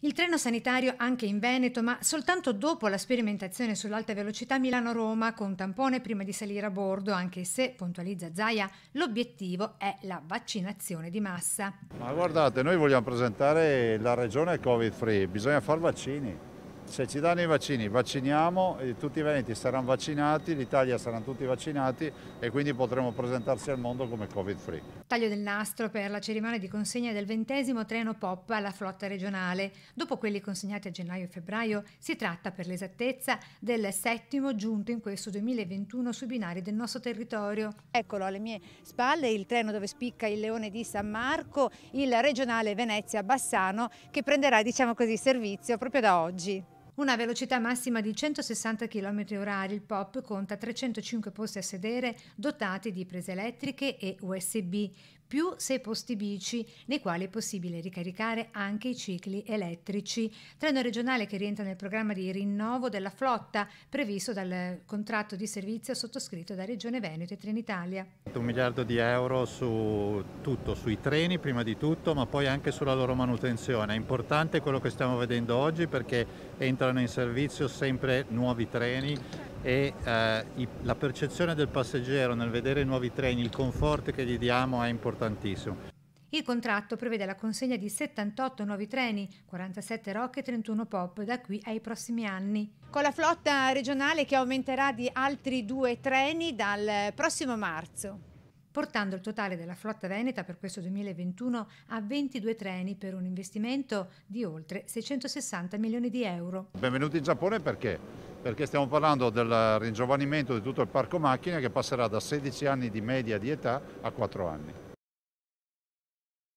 Il treno sanitario anche in Veneto, ma soltanto dopo la sperimentazione sull'alta velocità Milano-Roma con tampone prima di salire a bordo, anche se, puntualizza Zaia, l'obiettivo è la vaccinazione di massa. Ma guardate, noi vogliamo presentare la regione Covid-free, bisogna fare vaccini se ci danno i vaccini, vacciniamo, tutti i veneti saranno vaccinati, l'Italia saranno tutti vaccinati e quindi potremo presentarsi al mondo come Covid-free. Taglio del nastro per la cerimonia di consegna del ventesimo treno POP alla flotta regionale. Dopo quelli consegnati a gennaio e febbraio, si tratta per l'esattezza del settimo giunto in questo 2021 sui binari del nostro territorio. Eccolo alle mie spalle il treno dove spicca il leone di San Marco, il regionale Venezia-Bassano, che prenderà diciamo così servizio proprio da oggi una velocità massima di 160 km/h. Il POP conta 305 posti a sedere dotati di prese elettriche e USB più sei posti bici nei quali è possibile ricaricare anche i cicli elettrici. Treno regionale che rientra nel programma di rinnovo della flotta previsto dal contratto di servizio sottoscritto da Regione Veneto e Trenitalia. Un miliardo di euro su tutto, sui treni prima di tutto, ma poi anche sulla loro manutenzione. È importante quello che stiamo vedendo oggi perché entrano in servizio sempre nuovi treni e eh, i, la percezione del passeggero nel vedere i nuovi treni, il conforto che gli diamo è importantissimo. Il contratto prevede la consegna di 78 nuovi treni, 47 rock e 31 pop da qui ai prossimi anni. Con la flotta regionale che aumenterà di altri due treni dal prossimo marzo portando il totale della flotta veneta per questo 2021 a 22 treni per un investimento di oltre 660 milioni di euro. Benvenuti in Giappone perché? Perché stiamo parlando del ringiovanimento di tutto il parco macchine che passerà da 16 anni di media di età a 4 anni.